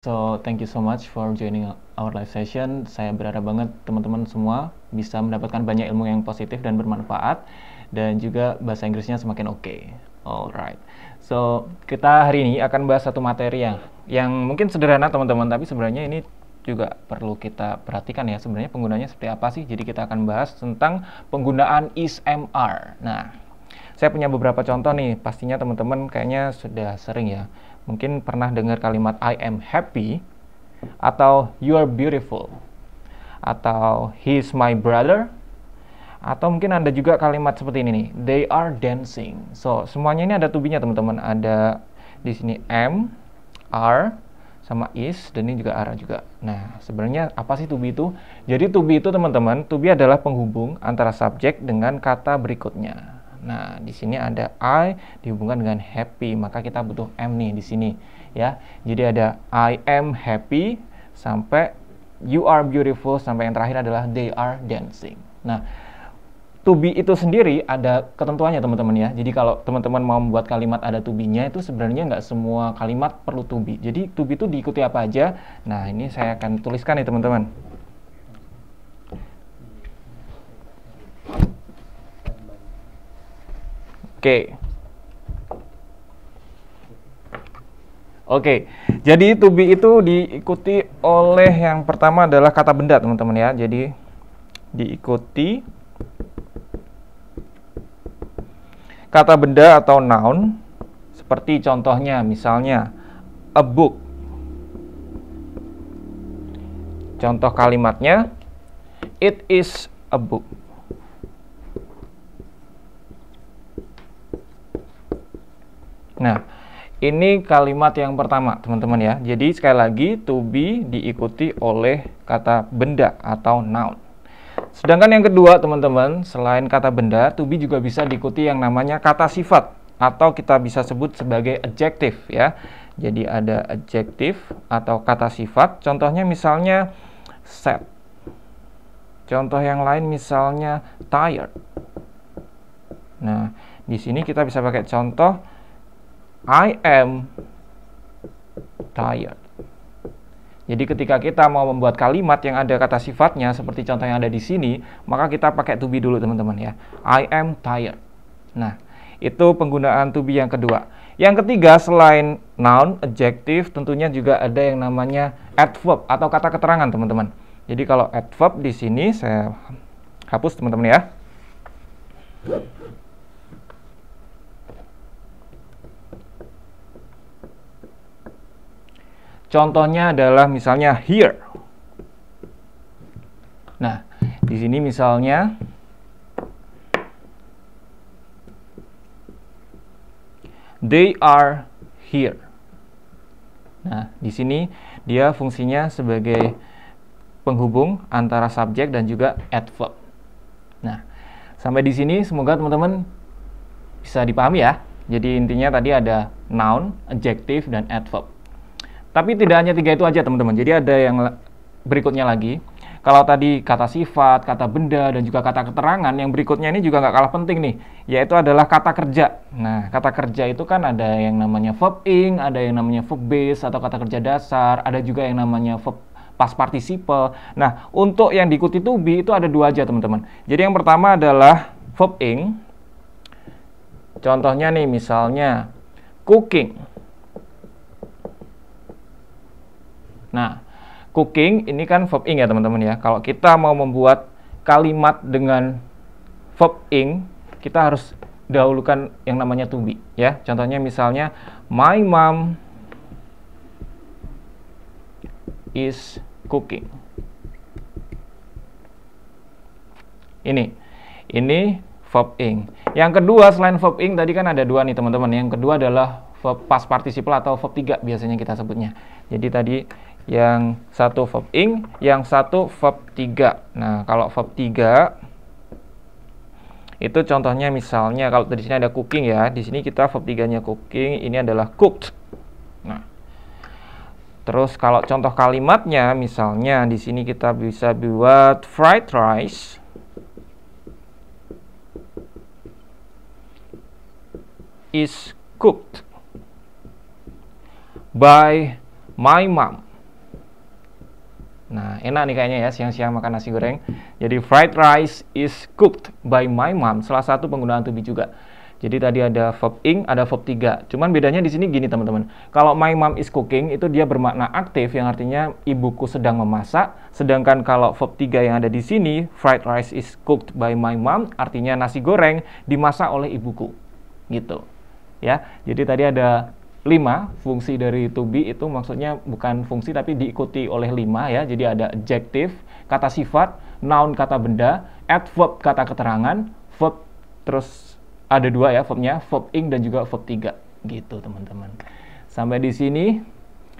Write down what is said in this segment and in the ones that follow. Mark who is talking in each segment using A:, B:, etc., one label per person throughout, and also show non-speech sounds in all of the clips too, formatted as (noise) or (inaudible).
A: So, thank you so much for joining our live session. Saya berharap banget teman-teman semua bisa mendapatkan banyak ilmu yang positif dan bermanfaat dan juga bahasa Inggrisnya semakin oke. Okay. Alright. So, kita hari ini akan bahas satu materi yang yang mungkin sederhana teman-teman, tapi sebenarnya ini juga perlu kita perhatikan ya sebenarnya penggunanya seperti apa sih. Jadi kita akan bahas tentang penggunaan ISMR. Nah, saya punya beberapa contoh nih, pastinya teman-teman kayaknya sudah sering ya Mungkin pernah dengar kalimat I am happy atau you are beautiful atau he is my brother atau mungkin ada juga kalimat seperti ini nih they are dancing so semuanya ini ada tubinya teman-teman ada di sini am, are, sama is dan ini juga are juga nah sebenarnya apa sih tubi itu jadi tubi itu teman-teman tubi adalah penghubung antara subjek dengan kata berikutnya Nah, di sini ada I dihubungkan dengan happy, maka kita butuh M nih di sini ya. Jadi ada I am happy sampai you are beautiful sampai yang terakhir adalah they are dancing. Nah, to be itu sendiri ada ketentuannya teman-teman ya. Jadi kalau teman-teman mau membuat kalimat ada to be-nya itu sebenarnya nggak semua kalimat perlu to be. Jadi to be itu diikuti apa aja. Nah, ini saya akan tuliskan nih teman-teman. Oke. Oke, jadi to be itu diikuti oleh yang pertama adalah kata benda, teman-teman ya. Jadi diikuti kata benda atau noun seperti contohnya misalnya a book. Contoh kalimatnya it is a book. Nah, ini kalimat yang pertama, teman-teman ya. Jadi sekali lagi to be diikuti oleh kata benda atau noun. Sedangkan yang kedua, teman-teman, selain kata benda, to be juga bisa diikuti yang namanya kata sifat atau kita bisa sebut sebagai adjective ya. Jadi ada adjective atau kata sifat. Contohnya misalnya set. Contoh yang lain misalnya tired. Nah, di sini kita bisa pakai contoh I am tired. Jadi ketika kita mau membuat kalimat yang ada kata sifatnya seperti contoh yang ada di sini, maka kita pakai to be dulu teman-teman ya. I am tired. Nah, itu penggunaan to be yang kedua. Yang ketiga selain noun, adjective tentunya juga ada yang namanya adverb atau kata keterangan teman-teman. Jadi kalau adverb di sini saya hapus teman-teman ya. Contohnya adalah misalnya here. Nah, di sini misalnya they are here. Nah, di sini dia fungsinya sebagai penghubung antara subjek dan juga adverb. Nah, sampai di sini semoga teman-teman bisa dipahami ya. Jadi intinya tadi ada noun, adjective, dan adverb. Tapi tidak hanya tiga itu aja teman-teman. Jadi ada yang berikutnya lagi. Kalau tadi kata sifat, kata benda, dan juga kata keterangan, yang berikutnya ini juga nggak kalah penting nih, yaitu adalah kata kerja. Nah, kata kerja itu kan ada yang namanya verb ing, ada yang namanya verb base atau kata kerja dasar, ada juga yang namanya verb past participle. Nah, untuk yang diikuti to be itu ada dua aja teman-teman. Jadi yang pertama adalah verb ing. Contohnya nih misalnya cooking. Nah, cooking ini kan verb ing ya teman-teman ya. Kalau kita mau membuat kalimat dengan verb ing, kita harus dahulukan yang namanya to be ya. Contohnya misalnya my mom is cooking. Ini. Ini verb ing. Yang kedua selain verb ing tadi kan ada dua nih teman-teman. Yang kedua adalah verb past participle atau verb tiga biasanya kita sebutnya. Jadi tadi yang satu verb ing, yang satu verb tiga. Nah, kalau verb tiga itu contohnya misalnya kalau di sini ada cooking ya, di sini kita verb tiganya cooking, ini adalah cooked. Nah. Terus kalau contoh kalimatnya misalnya di sini kita bisa buat fried rice. is cooked by my mom. Nah, enak nih kayaknya ya siang-siang makan nasi goreng. Jadi fried rice is cooked by my mom, salah satu penggunaan to juga. Jadi tadi ada verb ing, ada verb tiga Cuman bedanya di sini gini teman-teman. Kalau my mom is cooking itu dia bermakna aktif yang artinya ibuku sedang memasak. Sedangkan kalau verb tiga yang ada di sini, fried rice is cooked by my mom, artinya nasi goreng dimasak oleh ibuku. Gitu. Ya. Jadi tadi ada lima fungsi dari to be itu maksudnya bukan fungsi tapi diikuti oleh 5 ya jadi ada adjective kata sifat noun kata benda adverb kata keterangan verb terus ada dua ya verbnya verb ing dan juga verb tiga gitu teman-teman sampai di sini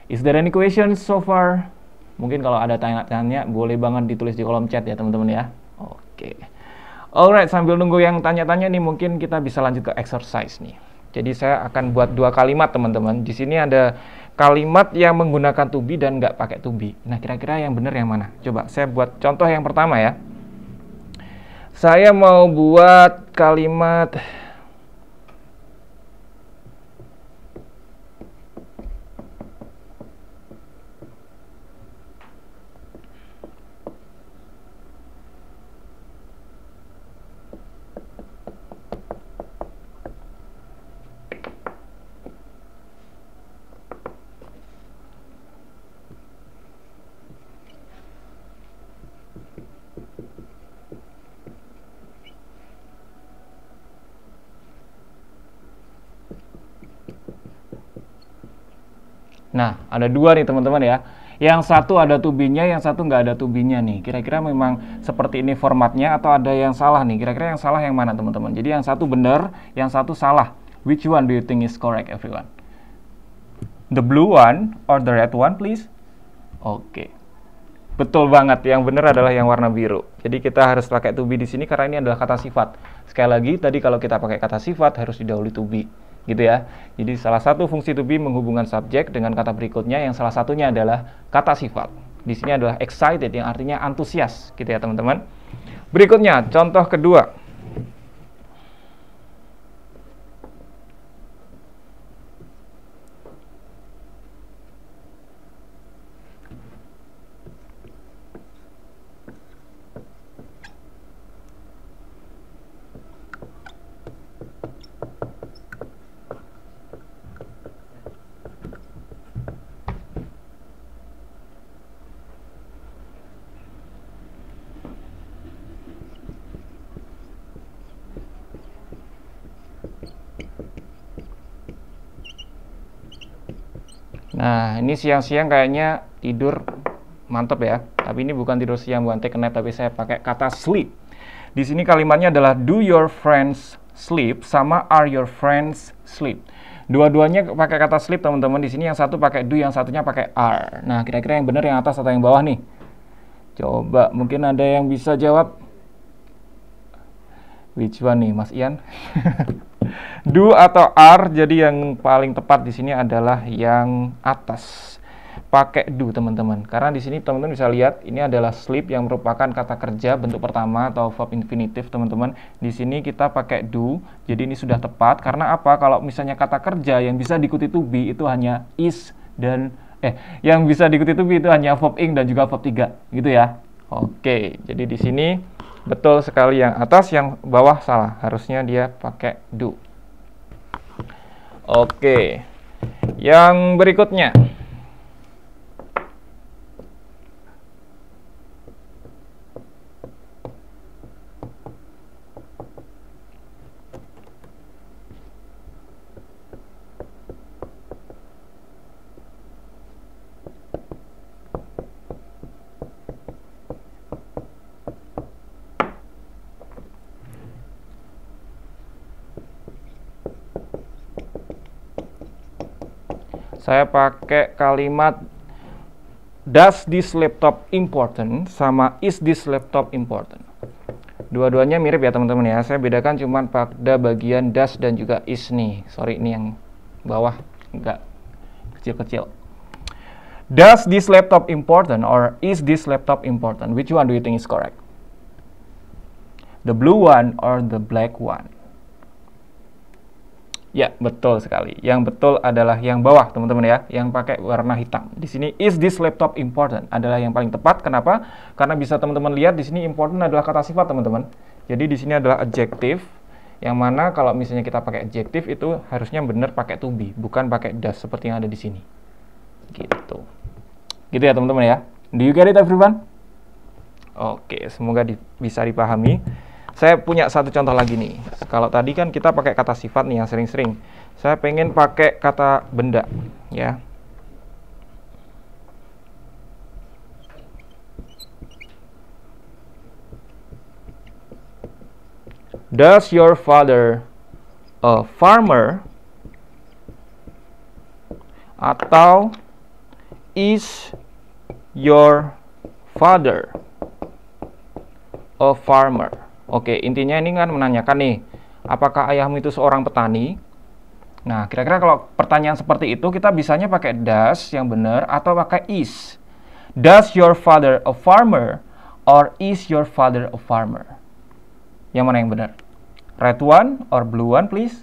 A: is there any questions so far mungkin kalau ada tanya-tanya boleh banget ditulis di kolom chat ya teman-teman ya oke okay. alright sambil nunggu yang tanya-tanya nih mungkin kita bisa lanjut ke exercise nih jadi saya akan buat dua kalimat teman-teman. Di sini ada kalimat yang menggunakan to be dan nggak pakai to be. Nah kira-kira yang benar yang mana? Coba saya buat contoh yang pertama ya. Saya mau buat kalimat Nah, ada dua nih teman-teman ya. Yang satu ada tubinya, yang satu nggak ada tubinya nih. Kira-kira memang seperti ini formatnya atau ada yang salah nih? Kira-kira yang salah yang mana teman-teman? Jadi yang satu benar, yang satu salah. Which one do you think is correct everyone? The blue one or the red one please? Oke. Okay. Betul banget, yang benar adalah yang warna biru. Jadi kita harus pakai tubing di sini karena ini adalah kata sifat. Sekali lagi, tadi kalau kita pakai kata sifat harus didahului tubing gitu ya. Jadi salah satu fungsi to be menghubungkan subjek dengan kata berikutnya yang salah satunya adalah kata sifat. Di sini adalah excited yang artinya antusias gitu ya teman-teman. Berikutnya contoh kedua. Nah, ini siang-siang kayaknya tidur mantep ya. Tapi ini bukan tidur siang, bukan take nap, tapi saya pakai kata sleep. Di sini kalimatnya adalah do your friends sleep sama are your friends sleep. Dua-duanya pakai kata sleep teman-teman. Di sini yang satu pakai do, yang satunya pakai are. Nah, kira-kira yang benar yang atas atau yang bawah nih? Coba mungkin ada yang bisa jawab. Which one nih, Mas Ian? (laughs) do atau are. Jadi yang paling tepat di sini adalah yang atas. Pakai do teman-teman. Karena di sini teman-teman bisa lihat ini adalah sleep yang merupakan kata kerja bentuk pertama atau verb infinitif teman-teman. Di sini kita pakai do. Jadi ini sudah tepat karena apa? Kalau misalnya kata kerja yang bisa diikuti to be itu hanya is dan eh yang bisa diikuti to be itu hanya verb ing dan juga verb 3 gitu ya. Oke, jadi di sini betul sekali yang atas yang bawah salah harusnya dia pakai do Oke. Yang berikutnya. saya pakai kalimat does this laptop important sama is this laptop important dua-duanya mirip ya teman-teman ya saya bedakan cuma pada bagian does dan juga is nih sorry ini yang bawah enggak kecil-kecil does this laptop important or is this laptop important which one do you think is correct the blue one or the black one Ya, betul sekali. Yang betul adalah yang bawah, teman-teman ya, yang pakai warna hitam. Di sini is this laptop important adalah yang paling tepat. Kenapa? Karena bisa teman-teman lihat di sini important adalah kata sifat, teman-teman. Jadi di sini adalah adjective yang mana kalau misalnya kita pakai adjective itu harusnya benar pakai to be, bukan pakai does seperti yang ada di sini. Gitu. Gitu ya, teman-teman ya. Do you get it everyone? Oke, semoga di bisa dipahami. Saya punya satu contoh lagi nih. Kalau tadi kan kita pakai kata sifat nih yang sering-sering. Saya pengen pakai kata benda, ya. Does your father a farmer? Atau is your father a farmer? Oke, intinya ini kan menanyakan nih, apakah ayahmu itu seorang petani? Nah, kira-kira kalau pertanyaan seperti itu, kita bisanya pakai does yang benar atau pakai is. Does your father a farmer? Or is your father a farmer? Yang mana yang benar? Red one or blue one, please?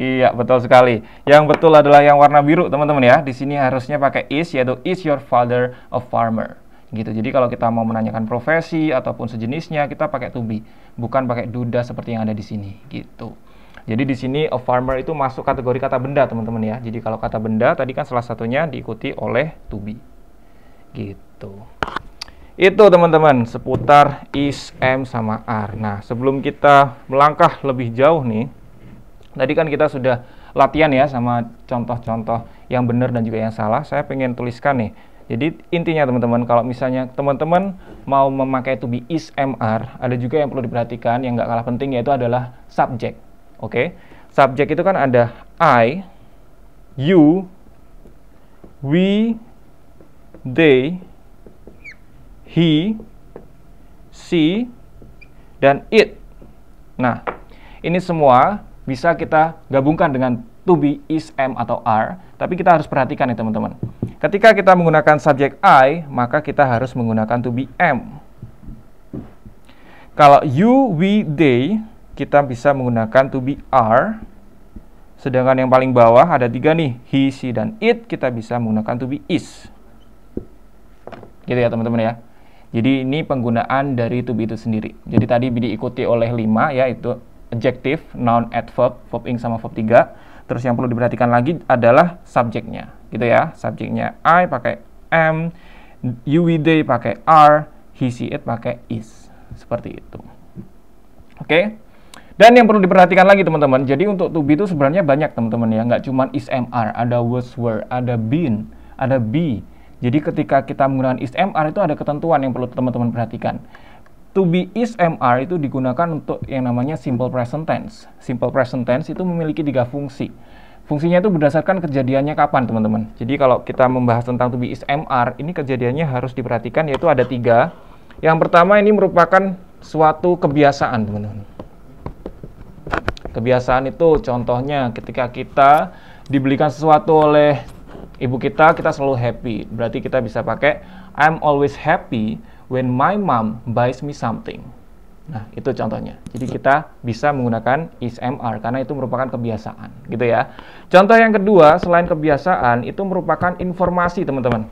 A: Iya, betul sekali. Yang betul adalah yang warna biru, teman-teman ya. Di sini harusnya pakai is, yaitu is your father a farmer? gitu. Jadi kalau kita mau menanyakan profesi ataupun sejenisnya, kita pakai to be, bukan pakai duda seperti yang ada di sini, gitu. Jadi di sini a farmer itu masuk kategori kata benda, teman-teman ya. Jadi kalau kata benda tadi kan salah satunya diikuti oleh to be. Gitu. Itu teman-teman seputar is, am sama are. Nah, sebelum kita melangkah lebih jauh nih, tadi kan kita sudah latihan ya sama contoh-contoh yang benar dan juga yang salah. Saya pengen tuliskan nih jadi intinya teman-teman kalau misalnya teman-teman mau memakai to be is MR, ada juga yang perlu diperhatikan yang nggak kalah penting yaitu adalah subjek. Oke. Okay? Subjek itu kan ada I, you, we, they, he, she, dan it. Nah, ini semua bisa kita gabungkan dengan to be, is, m atau r, tapi kita harus perhatikan ya teman-teman. Ketika kita menggunakan subjek I, maka kita harus menggunakan to be M. Kalau you, we, they, kita bisa menggunakan to be R. Sedangkan yang paling bawah ada tiga nih, he, she, dan it, kita bisa menggunakan to be is. Gitu ya teman-teman ya. Jadi ini penggunaan dari to be itu sendiri. Jadi tadi diikuti oleh lima, yaitu adjective, noun, adverb, verb ing sama verb tiga. Terus yang perlu diperhatikan lagi adalah subjeknya gitu ya subjeknya I pakai am you they pakai are he see it pakai is seperti itu oke okay? Dan yang perlu diperhatikan lagi teman-teman, jadi untuk to be itu sebenarnya banyak teman-teman ya, nggak cuma is MR, ada was were, ada been, ada be. Jadi ketika kita menggunakan is MR itu ada ketentuan yang perlu teman-teman perhatikan. To be is MR itu digunakan untuk yang namanya simple present tense. Simple present tense itu memiliki tiga fungsi. Fungsinya itu berdasarkan kejadiannya kapan, teman-teman. Jadi kalau kita membahas tentang to be is MR, ini kejadiannya harus diperhatikan yaitu ada tiga. Yang pertama ini merupakan suatu kebiasaan, teman-teman. Kebiasaan itu contohnya ketika kita dibelikan sesuatu oleh ibu kita, kita selalu happy. Berarti kita bisa pakai I'm always happy when my mom buys me something. Nah, itu contohnya. Jadi kita bisa menggunakan ISMR karena itu merupakan kebiasaan, gitu ya. Contoh yang kedua, selain kebiasaan, itu merupakan informasi, teman-teman.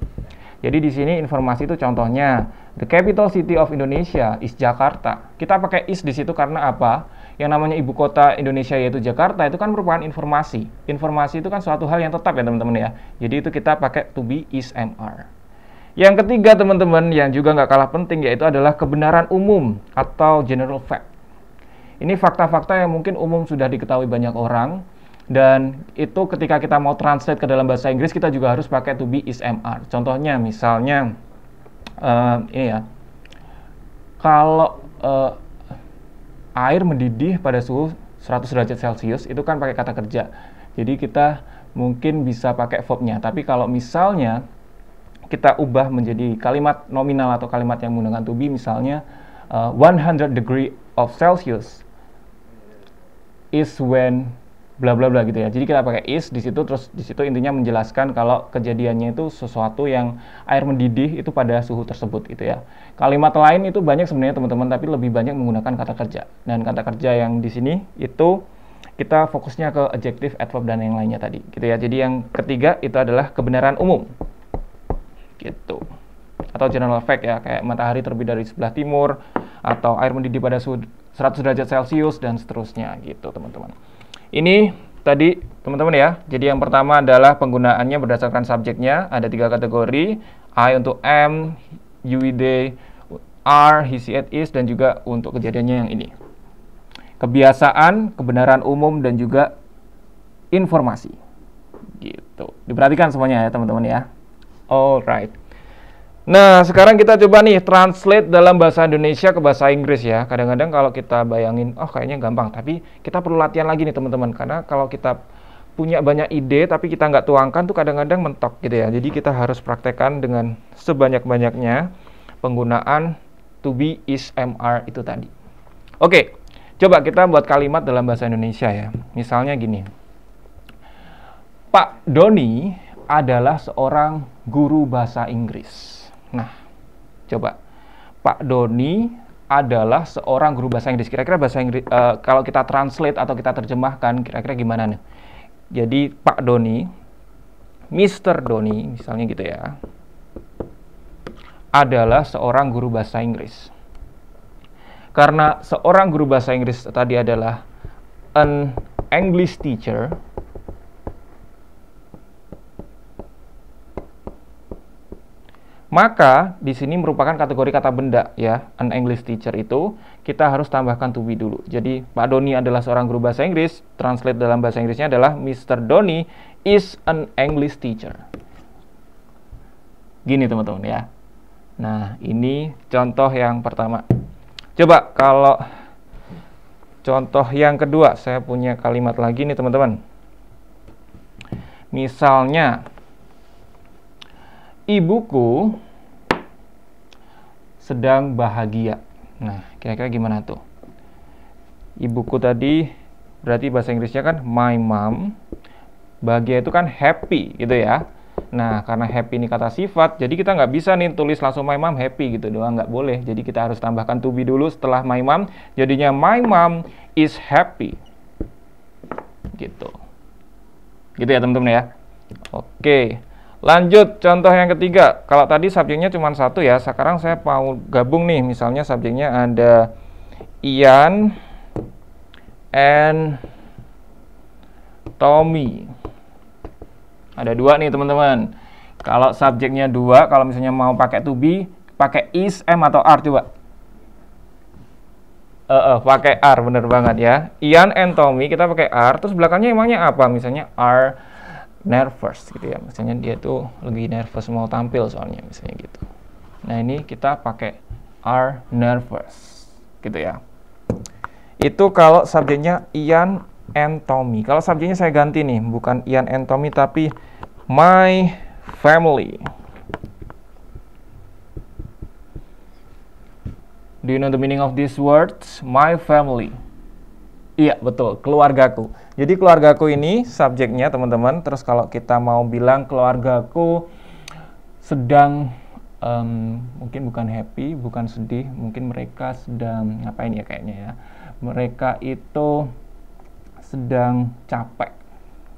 A: Jadi di sini informasi itu contohnya, the capital city of Indonesia is Jakarta. Kita pakai is di situ karena apa? Yang namanya ibu kota Indonesia yaitu Jakarta itu kan merupakan informasi. Informasi itu kan suatu hal yang tetap ya, teman-teman ya. Jadi itu kita pakai to be ISMR yang ketiga teman-teman yang juga nggak kalah penting yaitu adalah kebenaran umum atau general fact. Ini fakta-fakta yang mungkin umum sudah diketahui banyak orang dan itu ketika kita mau translate ke dalam bahasa Inggris kita juga harus pakai to be is am are. Contohnya misalnya uh, ini ya, kalau uh, air mendidih pada suhu 100 derajat Celcius itu kan pakai kata kerja. Jadi kita mungkin bisa pakai verbnya. Tapi kalau misalnya kita ubah menjadi kalimat nominal atau kalimat yang menggunakan to be misalnya uh, 100 degree of Celsius is when bla bla bla gitu ya. Jadi kita pakai is di situ terus di situ intinya menjelaskan kalau kejadiannya itu sesuatu yang air mendidih itu pada suhu tersebut gitu ya. Kalimat lain itu banyak sebenarnya teman-teman tapi lebih banyak menggunakan kata kerja. Dan kata kerja yang di sini itu kita fokusnya ke adjective, adverb dan yang lainnya tadi gitu ya. Jadi yang ketiga itu adalah kebenaran umum gitu atau general effect ya kayak matahari terbit dari sebelah timur atau air mendidih pada suhu 100 derajat celcius dan seterusnya gitu teman-teman ini tadi teman-teman ya jadi yang pertama adalah penggunaannya berdasarkan subjeknya ada tiga kategori I untuk M UID R it is dan juga untuk kejadiannya yang ini kebiasaan kebenaran umum dan juga informasi gitu diperhatikan semuanya ya teman-teman ya Alright. Nah, sekarang kita coba nih translate dalam bahasa Indonesia ke bahasa Inggris ya. Kadang-kadang kalau kita bayangin, oh kayaknya gampang, tapi kita perlu latihan lagi nih teman-teman. Karena kalau kita punya banyak ide tapi kita nggak tuangkan tuh kadang-kadang mentok gitu ya. Jadi kita harus praktekkan dengan sebanyak-banyaknya penggunaan to be is MR itu tadi. Oke, coba kita buat kalimat dalam bahasa Indonesia ya. Misalnya gini. Pak Doni adalah seorang guru bahasa Inggris. Nah, coba Pak Doni adalah seorang guru bahasa Inggris. Kira-kira bahasa Inggris uh, kalau kita translate atau kita terjemahkan kira-kira gimana nih? Jadi Pak Doni, Mr. Doni misalnya gitu ya. Adalah seorang guru bahasa Inggris. Karena seorang guru bahasa Inggris tadi adalah an English teacher Maka di sini merupakan kategori kata benda ya. An English teacher itu kita harus tambahkan to be dulu. Jadi Pak Doni adalah seorang guru bahasa Inggris. Translate dalam bahasa Inggrisnya adalah Mr. Doni is an English teacher. Gini teman-teman ya. Nah, ini contoh yang pertama. Coba kalau contoh yang kedua, saya punya kalimat lagi nih teman-teman. Misalnya, ibuku sedang bahagia. Nah, kira-kira gimana tuh? Ibuku tadi berarti bahasa Inggrisnya kan my mom. Bahagia itu kan happy gitu ya. Nah, karena happy ini kata sifat, jadi kita nggak bisa nih tulis langsung my mom happy gitu doang, nggak boleh. Jadi kita harus tambahkan to be dulu setelah my mom, jadinya my mom is happy. Gitu. Gitu ya teman-teman ya. Oke. Okay. Lanjut, contoh yang ketiga. Kalau tadi subjeknya cuma satu ya, sekarang saya mau gabung nih. Misalnya subjeknya ada Ian and Tommy. Ada dua nih teman-teman. Kalau subjeknya dua, kalau misalnya mau pakai to be, pakai is, m atau are coba. Uh, uh, pakai R bener banget ya Ian and Tommy kita pakai R terus belakangnya emangnya apa misalnya R nervous gitu ya misalnya dia tuh lebih nervous mau tampil soalnya misalnya gitu nah ini kita pakai are nervous gitu ya itu kalau subjeknya Ian and Tommy kalau subjeknya saya ganti nih bukan Ian and Tommy tapi my family do you know the meaning of these words my family Iya betul, keluargaku. Jadi keluargaku ini subjeknya teman-teman. Terus kalau kita mau bilang keluargaku sedang um, mungkin bukan happy, bukan sedih, mungkin mereka sedang ngapain ya kayaknya ya. Mereka itu sedang capek.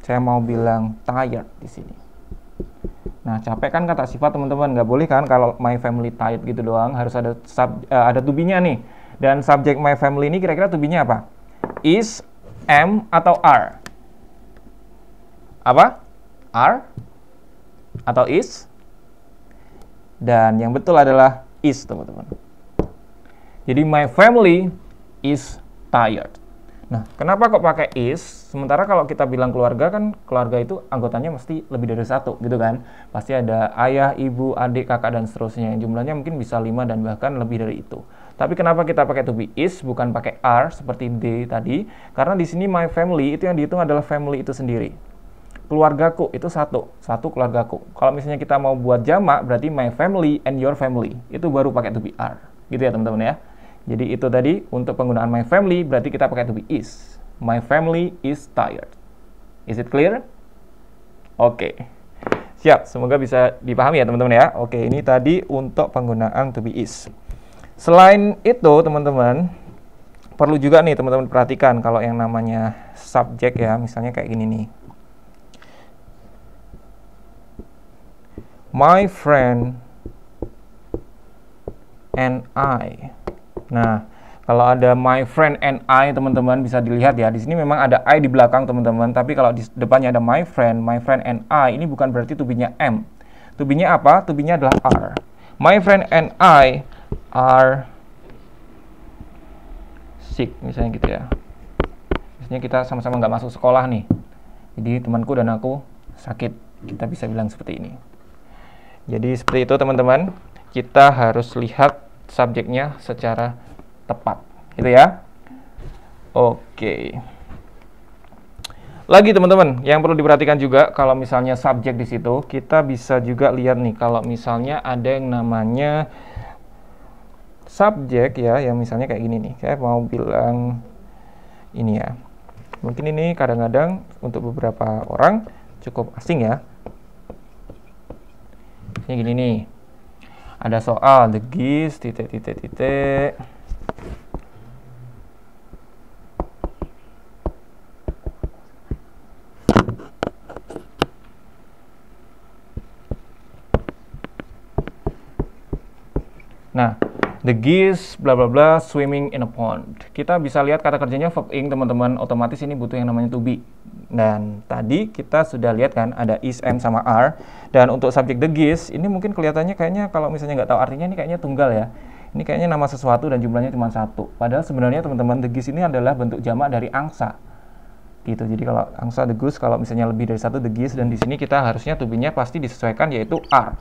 A: Saya mau bilang tired di sini. Nah capek kan kata sifat teman-teman nggak boleh kan kalau my family tired gitu doang harus ada sub, uh, ada tubinya nih. Dan subjek my family ini kira-kira tubinya apa? is, m atau r? Apa? R? atau is? Dan yang betul adalah is, teman-teman. Jadi my family is tired. Nah, kenapa kok pakai is? Sementara kalau kita bilang keluarga kan keluarga itu anggotanya mesti lebih dari satu gitu kan. Pasti ada ayah, ibu, adik, kakak dan seterusnya. Jumlahnya mungkin bisa lima dan bahkan lebih dari itu. Tapi kenapa kita pakai to be is bukan pakai are seperti d tadi? Karena di sini my family itu yang dihitung adalah family itu sendiri. Keluargaku itu satu, satu keluargaku. Kalau misalnya kita mau buat jamak berarti my family and your family. Itu baru pakai to be are. Gitu ya teman-teman ya. Jadi itu tadi untuk penggunaan my family berarti kita pakai to be is. My family is tired. Is it clear? Oke. Okay. Siap, semoga bisa dipahami ya teman-teman ya. Oke, ini tadi untuk penggunaan to be is. Selain itu, teman-teman, perlu juga nih teman-teman perhatikan kalau yang namanya subjek ya, misalnya kayak gini nih. My friend and I. Nah, kalau ada my friend and I, teman-teman bisa dilihat ya. Di sini memang ada I di belakang, teman-teman. Tapi kalau di depannya ada my friend, my friend and I, ini bukan berarti tubinya M. Tubinya apa? Tubinya adalah R. My friend and I are sick misalnya gitu ya misalnya kita sama-sama nggak masuk sekolah nih jadi temanku dan aku sakit kita bisa bilang seperti ini jadi seperti itu teman-teman kita harus lihat subjeknya secara tepat gitu ya oke lagi teman-teman yang perlu diperhatikan juga kalau misalnya subjek di situ kita bisa juga lihat nih kalau misalnya ada yang namanya subjek ya yang misalnya kayak gini nih saya mau bilang ini ya mungkin ini kadang-kadang untuk beberapa orang cukup asing ya ini gini nih ada soal the geese titik titik titik Nah, The geese, bla bla bla, swimming in a pond. Kita bisa lihat kata kerjanya verb ing, teman-teman. Otomatis ini butuh yang namanya to be. Dan tadi kita sudah lihat kan ada is, am, sama are. Dan untuk subjek the geese, ini mungkin kelihatannya kayaknya kalau misalnya nggak tahu artinya ini kayaknya tunggal ya. Ini kayaknya nama sesuatu dan jumlahnya cuma satu. Padahal sebenarnya teman-teman the geese ini adalah bentuk jamak dari angsa gitu. Jadi kalau angsa the goose kalau misalnya lebih dari satu the geese dan di sini kita harusnya to be-nya pasti disesuaikan yaitu r.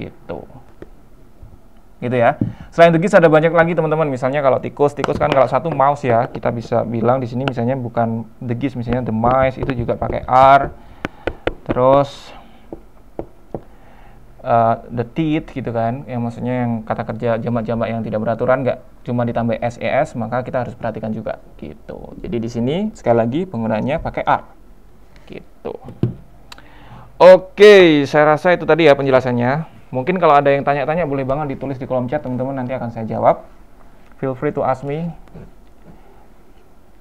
A: Gitu gitu ya. Selain degis ada banyak lagi teman-teman. Misalnya kalau tikus, tikus kan kalau satu mouse ya, kita bisa bilang di sini misalnya bukan degis misalnya the mice itu juga pakai r. Terus uh, the teeth gitu kan, yang maksudnya yang kata kerja jamak-jamak yang tidak beraturan nggak cuma ditambah ses, e, maka kita harus perhatikan juga gitu. Jadi di sini sekali lagi penggunaannya pakai r gitu. Oke, saya rasa itu tadi ya penjelasannya. Mungkin kalau ada yang tanya-tanya boleh banget ditulis di kolom chat teman-teman nanti akan saya jawab. Feel free to ask me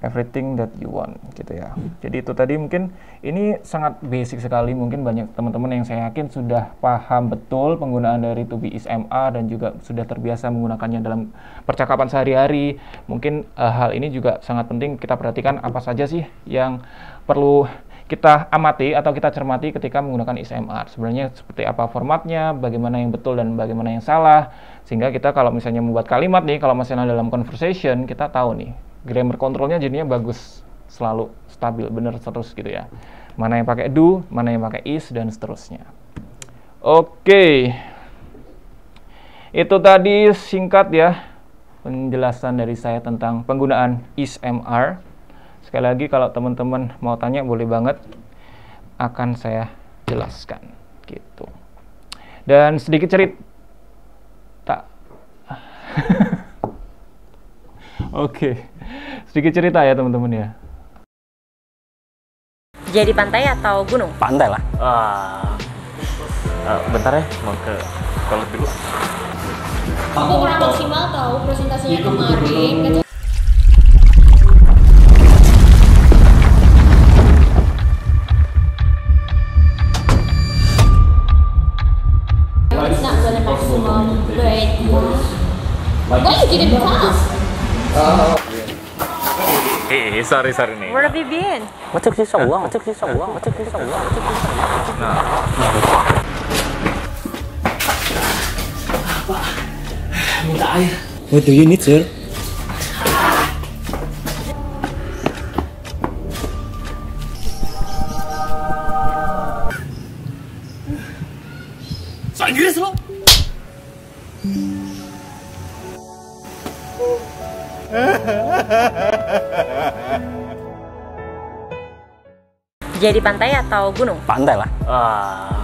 A: everything that you want gitu ya. Jadi itu tadi mungkin ini sangat basic sekali mungkin banyak teman-teman yang saya yakin sudah paham betul penggunaan dari to be SMA dan juga sudah terbiasa menggunakannya dalam percakapan sehari-hari. Mungkin uh, hal ini juga sangat penting kita perhatikan apa saja sih yang perlu kita amati atau kita cermati ketika menggunakan ISMR. Sebenarnya seperti apa formatnya, bagaimana yang betul dan bagaimana yang salah. Sehingga kita kalau misalnya membuat kalimat nih, kalau masih dalam conversation, kita tahu nih, grammar controlnya jadinya bagus, selalu stabil, benar terus gitu ya. Mana yang pakai do, mana yang pakai is, dan seterusnya. Oke. Okay. Itu tadi singkat ya penjelasan dari saya tentang penggunaan ISMR. Sekali lagi kalau teman-teman mau tanya boleh banget akan saya jelaskan gitu. Dan sedikit cerita. (laughs) Oke. okay. Sedikit cerita ya teman-teman ya. Jadi pantai atau gunung? Pantai lah. Uh, uh, bentar ya, mau ke kalau dulu. Aku kurang maksimal tahu presentasinya iya, kemarin. Like Why you get in class? Uh, Hey, sorry, sorry nih. Where have you been? What took you so long? What took you so long? What took you so long? What took you so long? Nah. Minta air. What do you need, sir? Jadi pantai atau gunung? Pantai lah. Ah.